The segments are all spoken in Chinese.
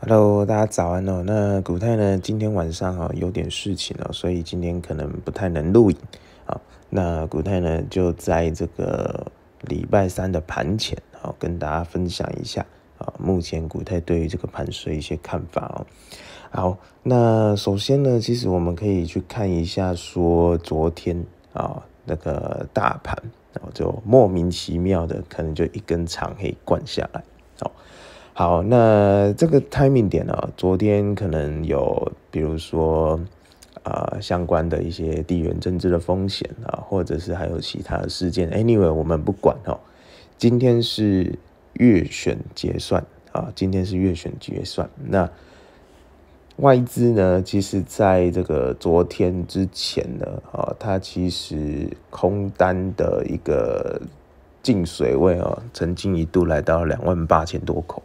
Hello，大家早安哦。那古泰呢，今天晚上啊有点事情哦，所以今天可能不太能录影啊。那古泰呢就在这个礼拜三的盘前啊，跟大家分享一下啊，目前古泰对于这个盘的一些看法哦。好，那首先呢，其实我们可以去看一下说昨天啊那个大盘，然后就莫名其妙的可能就一根长黑灌下来，好。好，那这个 timing 点呢？昨天可能有，比如说，呃，相关的一些地缘政治的风险啊，或者是还有其他的事件。Anyway，我们不管哦。今天是月选结算啊，今天是月选结算。那外资呢，其实在这个昨天之前呢，啊，它其实空单的一个进水位啊，曾经一度来到两万八千多口。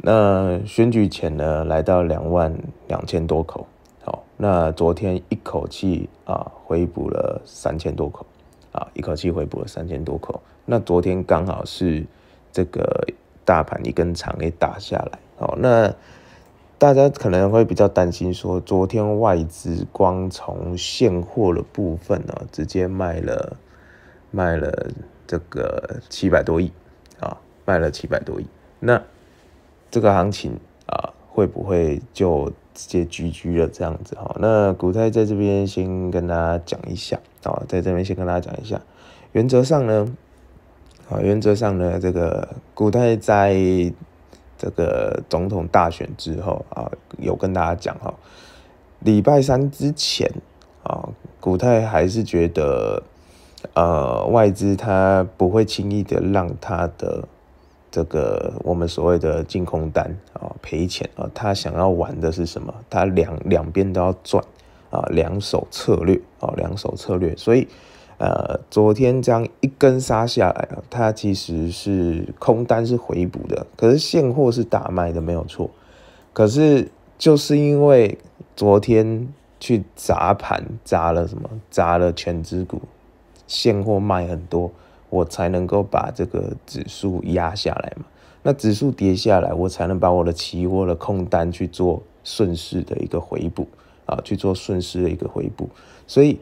那选举前呢，来到两万两千多口。好，那昨天一口气啊回补了三千多口，啊，一口气回补了三千多口。那昨天刚好是这个大盘一根长给打下来。好，那大家可能会比较担心说，昨天外资光从现货的部分呢，直接卖了卖了这个七百多亿，啊，卖了七百多亿。那这个行情啊，会不会就直接居居了这样子哈？那古泰在这边先跟大家讲一下啊，在这边先跟大家讲一下，原则上呢，啊，原则上呢，这个古泰在这个总统大选之后啊，有跟大家讲哈，礼拜三之前啊，古泰还是觉得呃，外资它不会轻易的让它的。这个我们所谓的净空单啊，赔钱啊，他想要玩的是什么？他两两边都要赚啊，两手策略啊，两手策略。所以，呃，昨天这样一根杀下来啊，它其实是空单是回补的，可是现货是打卖的没有错。可是就是因为昨天去砸盘，砸了什么？砸了全指股，现货卖很多。我才能够把这个指数压下来嘛？那指数跌下来，我才能把我的期货的空单去做顺势的一个回补啊，去做顺势的一个回补。所以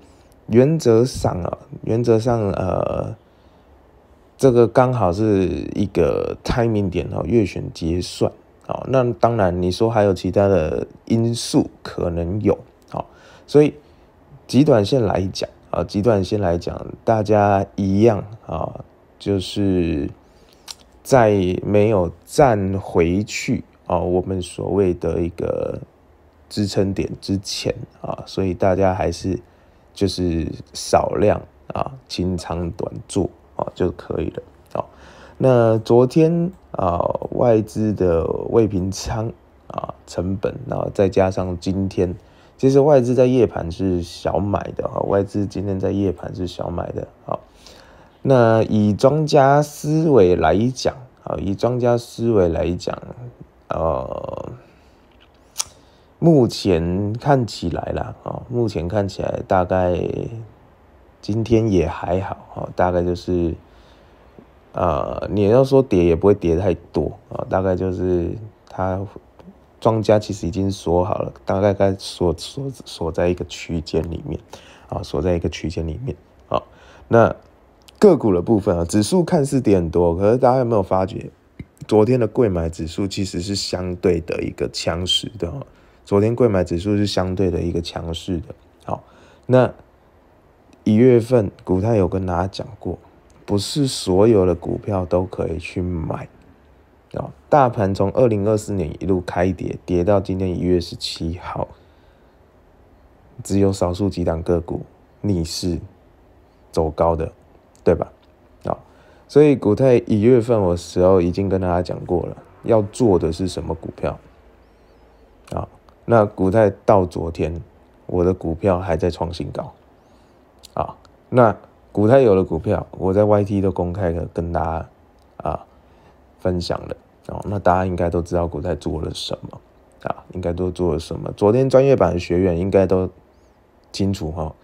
原则上啊，原则上呃，这个刚好是一个 timing 点哦，月选结算啊。那当然你说还有其他的因素可能有好，所以极短线来讲。呃，极端先来讲，大家一样啊，就是在没有站回去啊，我们所谓的一个支撑点之前啊，所以大家还是就是少量啊，清仓短做啊就可以了啊。那昨天啊，外资的未平仓啊成本，然后再加上今天。其实外资在夜盘是小买的哈，外资今天在夜盘是小买的。好，那以庄家思维来讲，啊，以庄家思维来讲，呃，目前看起来啦，啊，目前看起来大概今天也还好，啊，大概就是，呃，你要说跌也不会跌太多，啊，大概就是它。庄家其实已经锁好了，大概在锁锁锁在一个区间里面，啊，锁在一个区间里面，啊，那个股的部分啊，指数看似点多，可是大家有没有发觉，昨天的贵买指数其实是相对的一个强势的，昨天贵买指数是相对的一个强势的，好，那一月份股泰有跟大家讲过，不是所有的股票都可以去买。大盘从二零二四年一路开跌，跌到今天一月十七号，只有少数几档个股逆势走高的，对吧？好，所以股泰一月份我时候已经跟大家讲过了，要做的是什么股票？啊，那股泰到昨天，我的股票还在创新高，啊，那股泰有了股票，我在 YT 都公开的跟大家啊分享了。哦，那大家应该都知道股代做了什么啊？应该都做了什么？昨天专业版学员应该都清楚哈。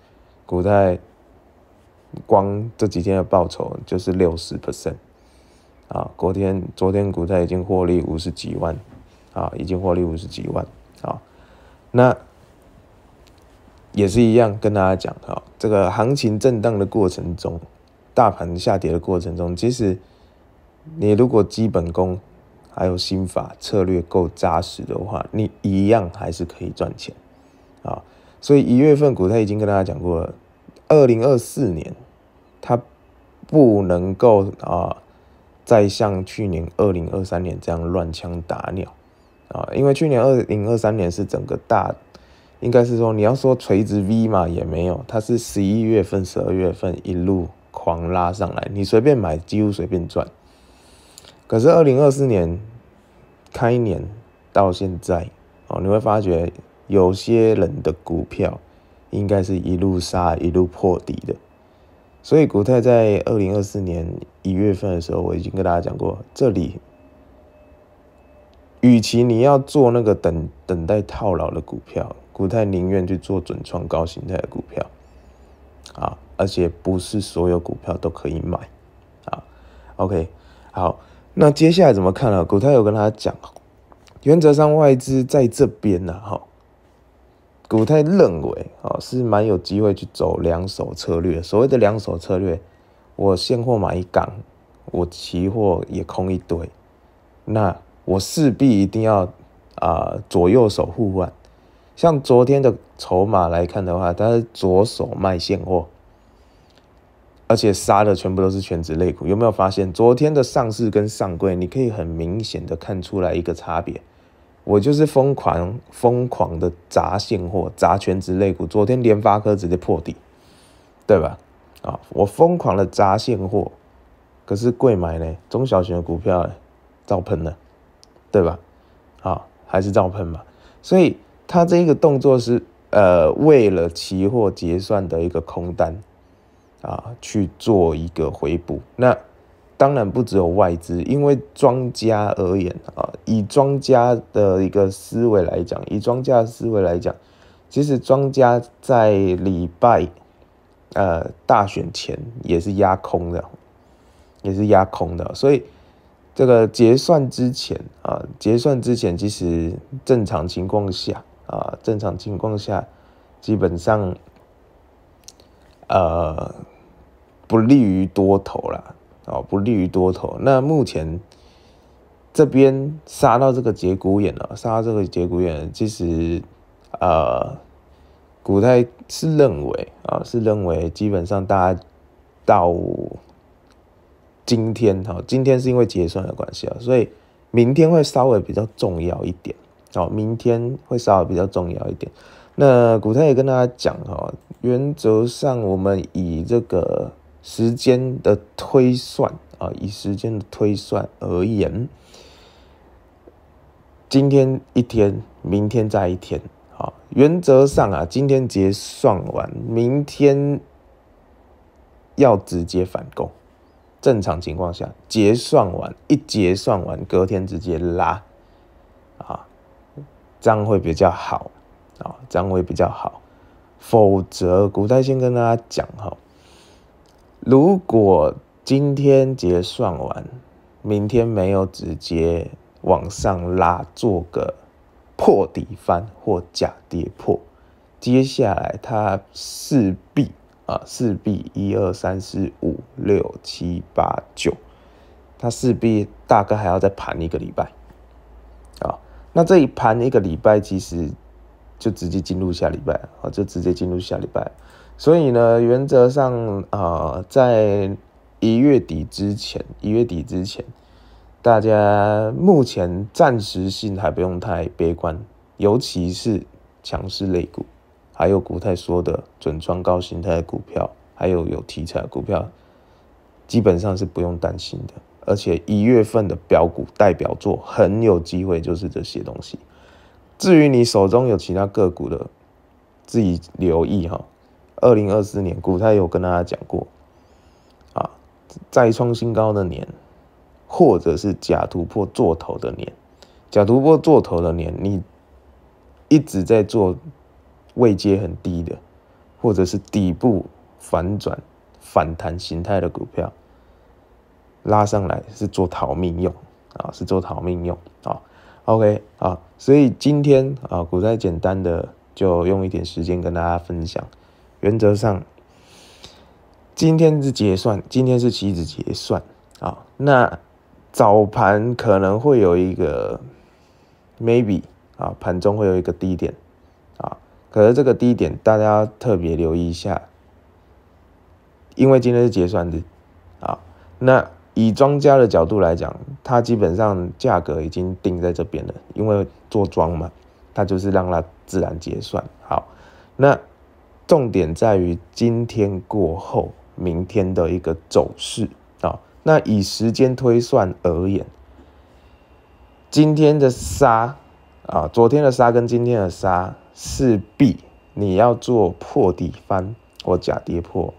股代光这几天的报酬就是六十 percent 啊。昨天昨天股代已经获利五十几万啊，已经获利五十几万啊。那也是一样跟大家讲哈，这个行情震荡的过程中，大盘下跌的过程中，其实你如果基本功。还有心法策略够扎实的话，你一样还是可以赚钱啊。所以一月份股他已经跟大家讲过了，二零二四年他不能够啊再像去年二零二三年这样乱枪打鸟啊，因为去年二零二三年是整个大应该是说你要说垂直 V 嘛也没有，它是十一月份十二月份一路狂拉上来，你随便买几乎随便赚。可是二零二四年开年到现在哦，你会发觉有些人的股票应该是一路杀一路破底的。所以，股太在二零二四年一月份的时候，我已经跟大家讲过，这里，与其你要做那个等等待套牢的股票，股太宁愿去做准创高形态的股票啊，而且不是所有股票都可以买啊。OK，好。那接下来怎么看呢？古太有跟他讲，原则上外资在这边呢，哈，古太认为，哦，是蛮有机会去走两手策略。所谓的两手策略，我现货买一港，我期货也空一堆，那我势必一定要啊左右手互换。像昨天的筹码来看的话，他左手卖现货。而且杀的全部都是全职类股，有没有发现昨天的上市跟上柜，你可以很明显的看出来一个差别。我就是疯狂疯狂的砸现货，砸全职类股。昨天联发科直接破底，对吧？啊，我疯狂的砸现货，可是贵买呢？中小型的股票照喷了，对吧？啊，还是照喷嘛。所以他这一个动作是呃，为了期货结算的一个空单。啊，去做一个回补。那当然不只有外资，因为庄家而言啊，以庄家的一个思维来讲，以庄家的思维来讲，其实庄家在礼拜呃大选前也是压空的，也是压空的。所以这个结算之前啊，结算之前，其实正常情况下啊，正常情况下基本上呃。不利于多头了，哦，不利于多头。那目前这边杀到这个节骨眼了，杀到这个节骨眼，其实，呃，股太是认为啊，是认为基本上大家到今天哈，今天是因为结算的关系啊，所以明天会稍微比较重要一点，哦，明天会稍微比较重要一点。那股太也跟大家讲哈，原则上我们以这个。时间的推算啊，以时间的推算而言，今天一天，明天再一天，啊，原则上啊，今天结算完，明天要直接返工。正常情况下，结算完一结算完，隔天直接拉，啊，这样会比较好，啊，这样会比较好，否则，古代先跟大家讲哈。如果今天结算完，明天没有直接往上拉，做个破底翻或假跌破，接下来它势必啊势必一二三四五六七八九，它势必大概还要再盘一个礼拜，啊，那这一盘一个礼拜其实就直接进入下礼拜啊，就直接进入下礼拜。所以呢，原则上啊，在一月底之前，一月底之前，大家目前暂时性还不用太悲观，尤其是强势类股，还有股太说的准创高形态的股票，还有有题材的股票，基本上是不用担心的。而且一月份的标股代表作很有机会，就是这些东西。至于你手中有其他个股的，自己留意哈。二零二四年，股太有跟大家讲过啊，再创新高的年，或者是假突破做头的年，假突破做头的年，你一直在做位阶很低的，或者是底部反转反弹形态的股票，拉上来是做逃命用啊，是做逃命用啊。OK 啊，所以今天啊，股太简单的就用一点时间跟大家分享。原则上，今天是结算，今天是期指结算啊。那早盘可能会有一个 maybe 啊，盘中会有一个低点啊。可是这个低点大家特别留意一下，因为今天是结算日啊。那以庄家的角度来讲，它基本上价格已经定在这边了，因为做庄嘛，它就是让它自然结算。好，那。重点在于今天过后，明天的一个走势啊。那以时间推算而言，今天的杀啊，昨天的杀跟今天的杀是必，你要做破底翻或假跌破，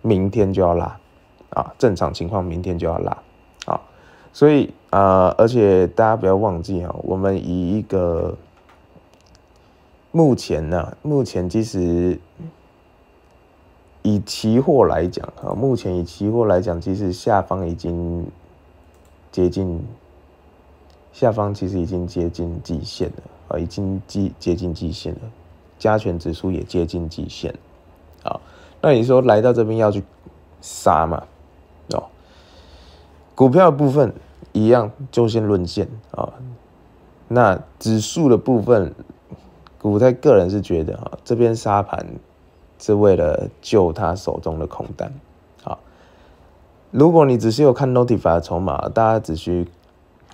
明天就要拉啊。正常情况，明天就要拉啊。所以呃，而且大家不要忘记啊，我们以一个。目前呢？目前其实以期货来讲啊，目前以期货来讲，其实下方已经接近下方，其实已经接近极限了啊，已经接接近极限了。加权指数也接近极限，啊，那你说来到这边要去杀吗？哦，股票部分一样，就先论线啊。那指数的部分。我在个人是觉得啊，这边沙盘是为了救他手中的空单。好，如果你只是有看 Noteva 的筹码，大家只需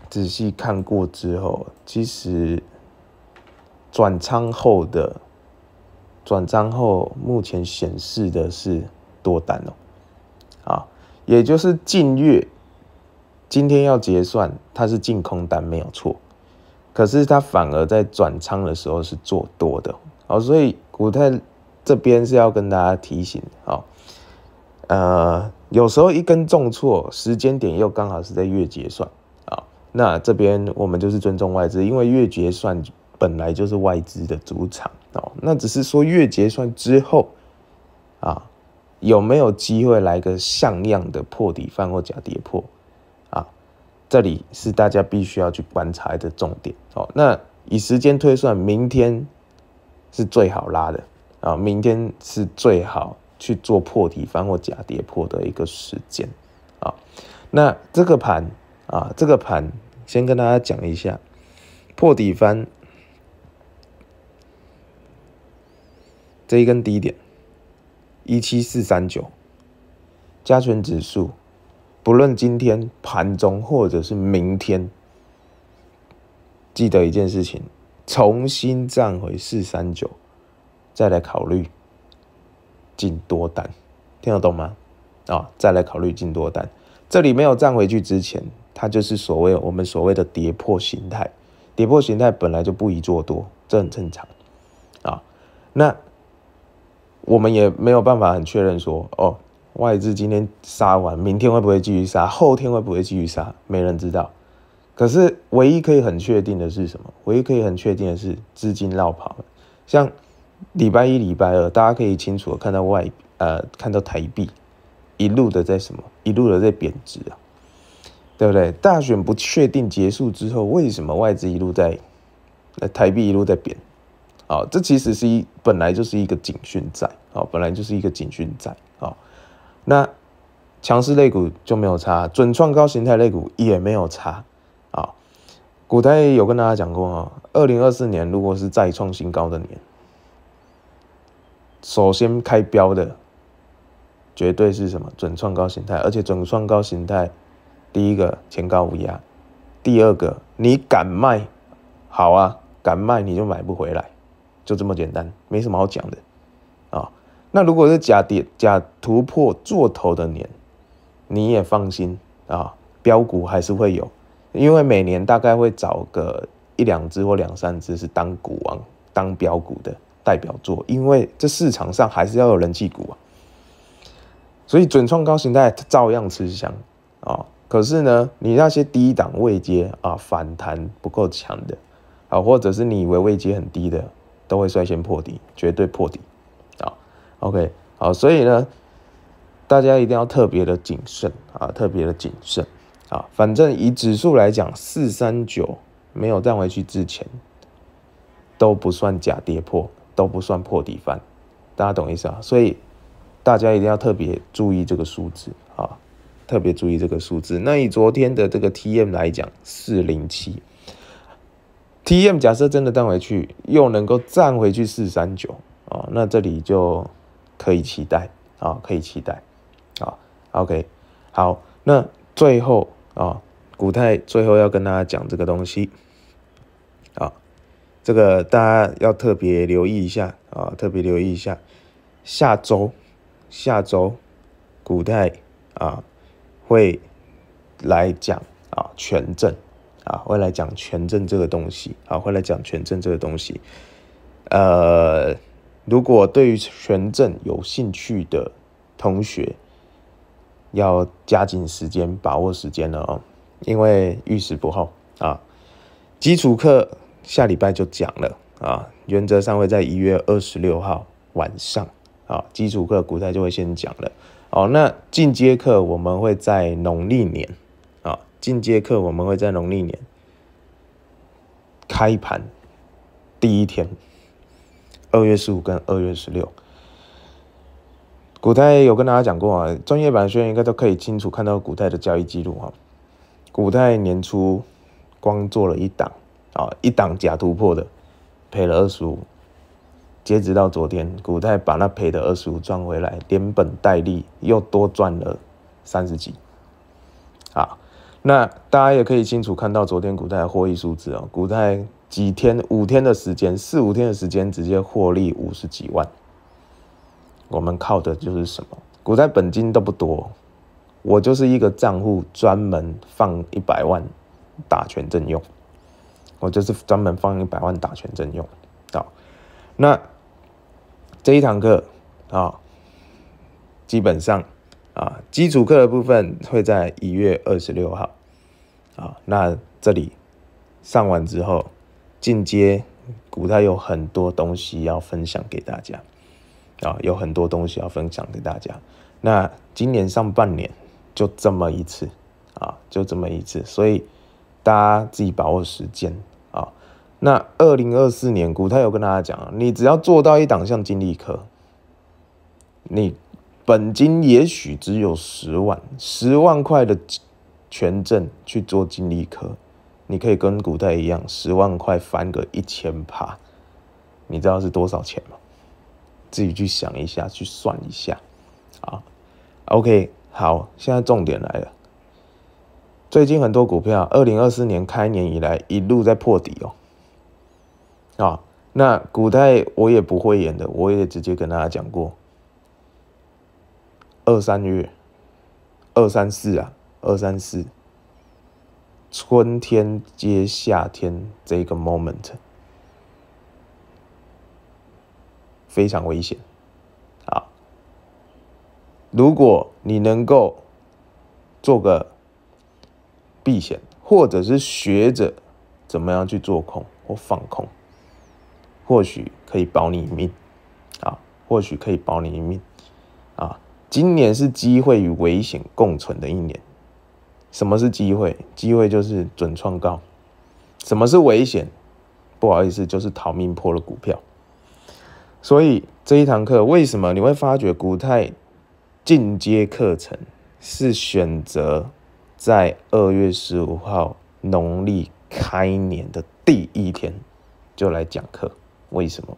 仔细看过之后，其实转仓后的转仓后，目前显示的是多单哦。啊，也就是近月今天要结算，它是净空单没有错。可是他反而在转仓的时候是做多的哦，所以股太这边是要跟大家提醒哦，呃，有时候一根重挫，时间点又刚好是在月结算啊，那这边我们就是尊重外资，因为月结算本来就是外资的主场哦，那只是说月结算之后啊，有没有机会来个像样的破底翻或假跌破？这里是大家必须要去观察的重点哦。那以时间推算，明天是最好拉的啊，明天是最好去做破底翻或假跌破的一个时间啊。那这个盘啊，这个盘先跟大家讲一下，破底翻这一根低点一七四三九，加权指数。不论今天盘中或者是明天，记得一件事情：重新站回四三九，再来考虑进多单，听得懂吗？啊，再来考虑进多单。这里没有站回去之前，它就是所谓我们所谓的跌破形态。跌破形态本来就不宜做多，这很正常。啊，那我们也没有办法很确认说哦。外资今天杀完，明天会不会继续杀？后天会不会继续杀？没人知道。可是唯一可以很确定的是什么？唯一可以很确定的是资金绕跑了。像礼拜一、礼拜二，大家可以清楚的看到外呃看到台币一路的在什么，一路的在贬值啊，对不对？大选不确定结束之后，为什么外资一路在台币一路在贬？啊，这其实是一本来就是一个警讯在啊，本来就是一个警讯在。那强势类股就没有差，准创高形态类股也没有差。啊，古代有跟大家讲过啊，二零二四年如果是再创新高的年，首先开标的绝对是什么？准创高形态，而且准创高形态，第一个前高无压，第二个你敢卖，好啊，敢卖你就买不回来，就这么简单，没什么好讲的啊。那如果是假跌假突破做头的年，你也放心啊，标股还是会有，因为每年大概会找个一两只或两三只是当股王、当标股的代表作，因为这市场上还是要有人气股啊。所以准创高形态照样吃香啊。可是呢，你那些低档位阶啊反弹不够强的啊，或者是你以为位阶很低的，都会率先破底，绝对破底。OK，好，所以呢，大家一定要特别的谨慎啊，特别的谨慎啊。反正以指数来讲，四三九没有站回去之前，都不算假跌破，都不算破底翻，大家懂意思啊？所以大家一定要特别注意这个数字啊，特别注意这个数字。那以昨天的这个 TM 来讲，四零七，TM 假设真的站回去，又能够站回去四三九啊，那这里就。可以期待啊，可以期待啊，OK，好，那最后啊，古泰最后要跟大家讲这个东西啊，这个大家要特别留意一下啊，特别留意一下，下周下周古泰啊会来讲啊权证啊会来讲权证这个东西啊会来讲权证这个东西，呃。如果对于权证有兴趣的同学，要加紧时间，把握时间了哦，因为遇时不好啊。基础课下礼拜就讲了啊，原则上会在一月二十六号晚上啊，基础课古代就会先讲了哦。那进阶课我们会在农历年啊，进阶课我们会在农历年开盘第一天。二月十五跟二月十六，古代有跟大家讲过啊，专业版学员应该都可以清楚看到古代的交易记录哈。古代年初光做了一档啊，一档假突破的，赔了二十五。截止到昨天，古代把那赔的二十五赚回来，连本带利又多赚了三十几。好，那大家也可以清楚看到昨天古代的获益数字哦，古代。几天五天的时间，四五天的时间，直接获利五十几万。我们靠的就是什么？股债本金都不多，我就是一个账户专门放一百万打权证用，我就是专门放一百万打权证用。好，那这一堂课啊，基本上啊，基础课的部分会在一月二十六号。啊，那这里上完之后。进阶古代有很多东西要分享给大家啊，有很多东西要分享给大家。那今年上半年就这么一次啊，就这么一次，所以大家自己把握时间啊。那二零二四年古他有跟大家讲啊，你只要做到一档像金利科，你本金也许只有十万，十万块的权证去做金利科。你可以跟古代一样，十万块翻个一千趴，你知道是多少钱吗？自己去想一下，去算一下，啊，OK，好，现在重点来了。最近很多股票，二零二四年开年以来一路在破底哦，啊，那古代我也不会演的，我也直接跟大家讲过，二三月，二三四啊，二三四。春天接夏天这个 moment 非常危险，啊！如果你能够做个避险，或者是学着怎么样去做空或放空，或许可以保你一命，啊，或许可以保你一命，啊！今年是机会与危险共存的一年。什么是机会？机会就是准创高。什么是危险？不好意思，就是逃命破了股票。所以这一堂课，为什么你会发觉古泰进阶课程是选择在二月十五号农历开年的第一天就来讲课？为什么？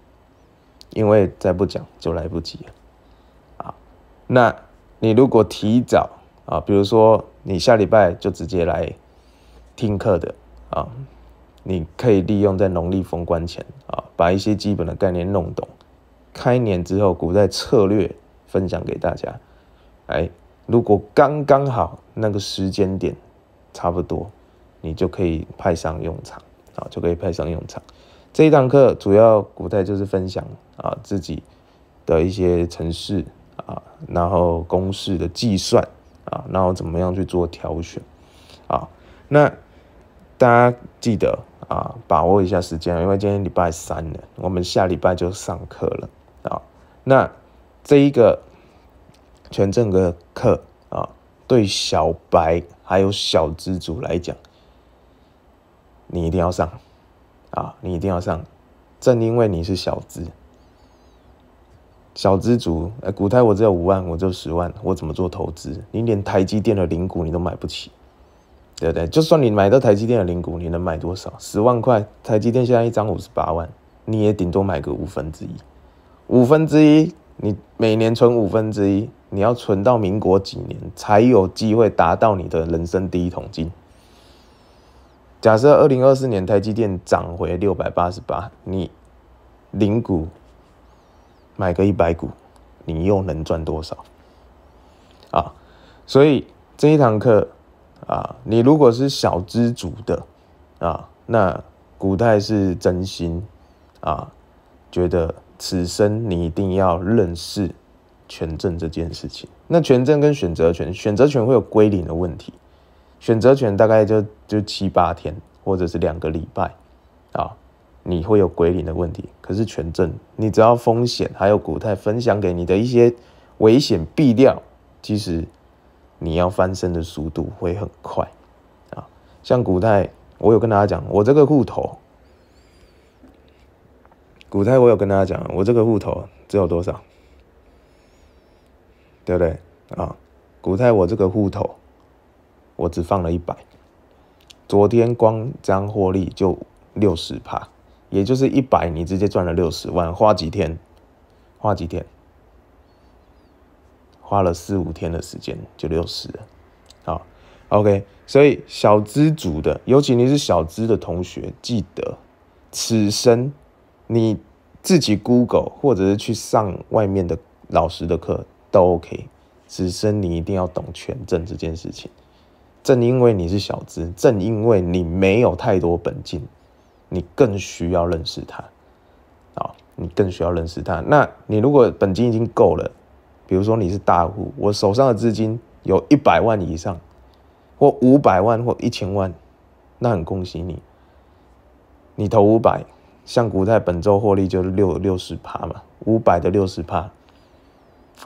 因为再不讲就来不及了啊！那你如果提早啊，比如说，你下礼拜就直接来听课的啊？你可以利用在农历封关前啊，把一些基本的概念弄懂。开年之后，古代策略分享给大家。哎，如果刚刚好那个时间点差不多，你就可以派上用场啊，就可以派上用场。这一堂课主要古代就是分享啊自己的一些程式啊，然后公式的计算。啊，那我怎么样去做挑选？啊，那大家记得啊，把握一下时间因为今天礼拜三了，我们下礼拜就上课了啊。那这一个全正的课啊，对小白还有小资主来讲，你一定要上啊，你一定要上，正因为你是小资。小知足，股台我只有五万，我只有十万，我怎么做投资？你连台积电的零股你都买不起，对不对？就算你买到台积电的零股，你能买多少？十万块，台积电现在一张五十八万，你也顶多买个五分之一。五分之一，你每年存五分之一，你要存到民国几年才有机会达到你的人生第一桶金？假设二零二四年台积电涨回六百八十八，你零股。买个一百股，你又能赚多少？啊，所以这一堂课啊，你如果是小资族的啊，那古代是真心啊，觉得此生你一定要认识权证这件事情。那权证跟选择权，选择权会有归零的问题，选择权大概就就七八天或者是两个礼拜啊，你会有归零的问题。可是权证，你只要风险还有股太分享给你的一些危险避料，其实你要翻身的速度会很快啊。像股太，我有跟大家讲，我这个户头股太，我有跟大家讲，我这个户头只有多少，对不对啊？股太，我这个户头我只放了一百，昨天光张获利就六十趴。也就是一百，你直接赚了六十万，花几天？花几天？花了四五天的时间就六十，好，OK。所以小资族的，尤其你是小资的同学，记得，此生你自己 Google 或者是去上外面的老师的课都 OK。此生你一定要懂权证这件事情。正因为你是小资，正因为你没有太多本金。你更需要认识他，啊，你更需要认识他。那你如果本金已经够了，比如说你是大户，我手上的资金有一百万以上，或五百万或一千万，那很恭喜你，你投五百，像古代本周获利就六六十趴嘛，五百的六十趴，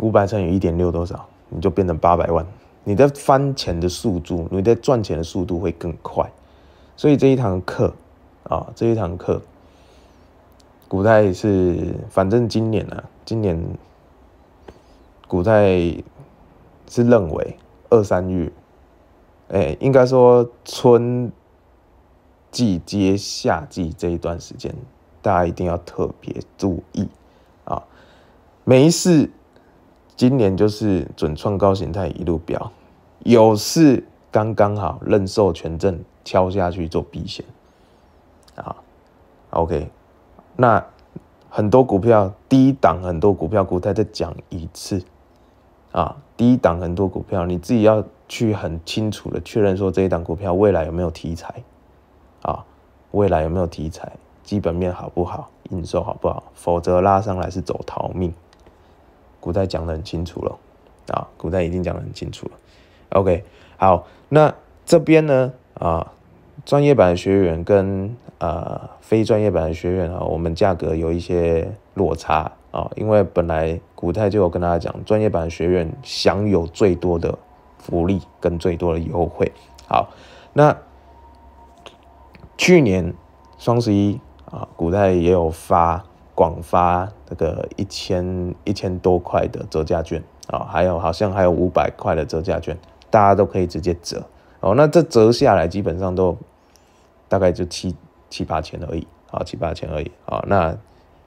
五百乘以一点六多少，你就变成八百万，你的翻钱的速度，你的赚钱的速度会更快，所以这一堂课。啊，这一堂课，古代是反正今年呢，今年古代是认为二三月，哎，应该说春季接夏季这一段时间，大家一定要特别注意啊。没事，今年就是准创高形态一路飙；有事，刚刚好认授权证敲下去做避险。啊，OK，那很多股票低档，很多股票，股代再讲一次，啊，低档很多股票，你自己要去很清楚的确认说这一档股票未来有没有题材，啊，未来有没有题材，基本面好不好，营收好不好，否则拉上来是走逃命。古代讲的很清楚了，啊，古代已经讲的很清楚了，OK，好，那这边呢，啊。专业版的学员跟呃非专业版的学员啊，我们价格有一些落差啊，因为本来古泰就有跟大家讲，专业版的学员享有最多的福利跟最多的优惠。好，那去年双十一啊，古泰也有发广发那个一千一千多块的折价券啊，还有好像还有五百块的折价券，大家都可以直接折哦。那这折下来，基本上都。大概就七七八千而已啊，七八千而已啊。那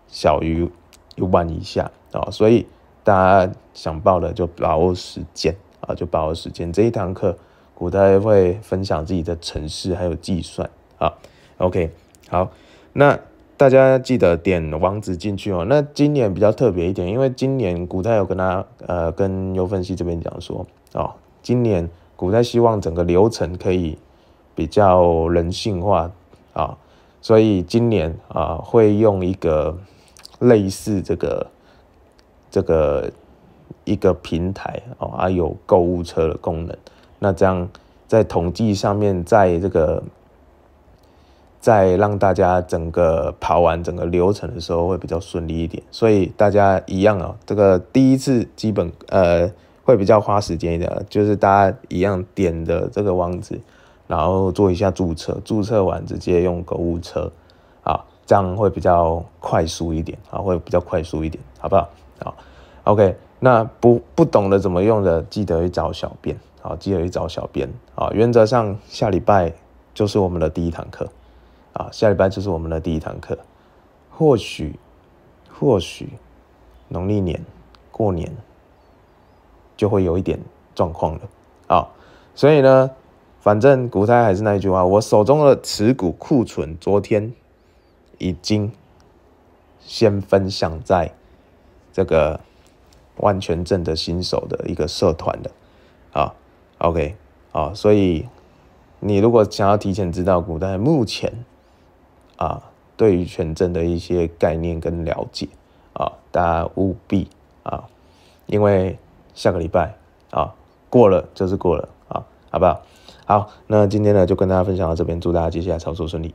小于一万以下啊，所以大家想报的就把握时间啊，就把握时间。这一堂课，古代会分享自己的城市还有计算啊。OK，好，那大家记得点网址进去哦。那今年比较特别一点，因为今年古代有跟他呃跟尤分析这边讲说哦，今年古代希望整个流程可以。比较人性化啊，所以今年啊会用一个类似这个这个一个平台哦，啊有购物车的功能。那这样在统计上面，在这个在让大家整个跑完整个流程的时候会比较顺利一点。所以大家一样哦，这个第一次基本呃会比较花时间一点，就是大家一样点的这个网址。然后做一下注册，注册完直接用购物车，啊，这样会比较快速一点，啊，会比较快速一点，好不好？啊，OK，那不不懂得怎么用的，记得去找小编，好，记得去找小编，啊，原则上下礼拜就是我们的第一堂课，啊，下礼拜就是我们的第一堂课，或许，或许，农历年过年就会有一点状况了，啊，所以呢。反正股灾还是那一句话，我手中的持股库存昨天已经先分享在这个万全镇的新手的一个社团的啊，OK 啊，所以你如果想要提前知道股灾目前啊对于全镇的一些概念跟了解啊，大家务必啊，因为下个礼拜啊过了就是过了啊，好不好？好，那今天呢就跟大家分享到这边，祝大家接下来操作顺利。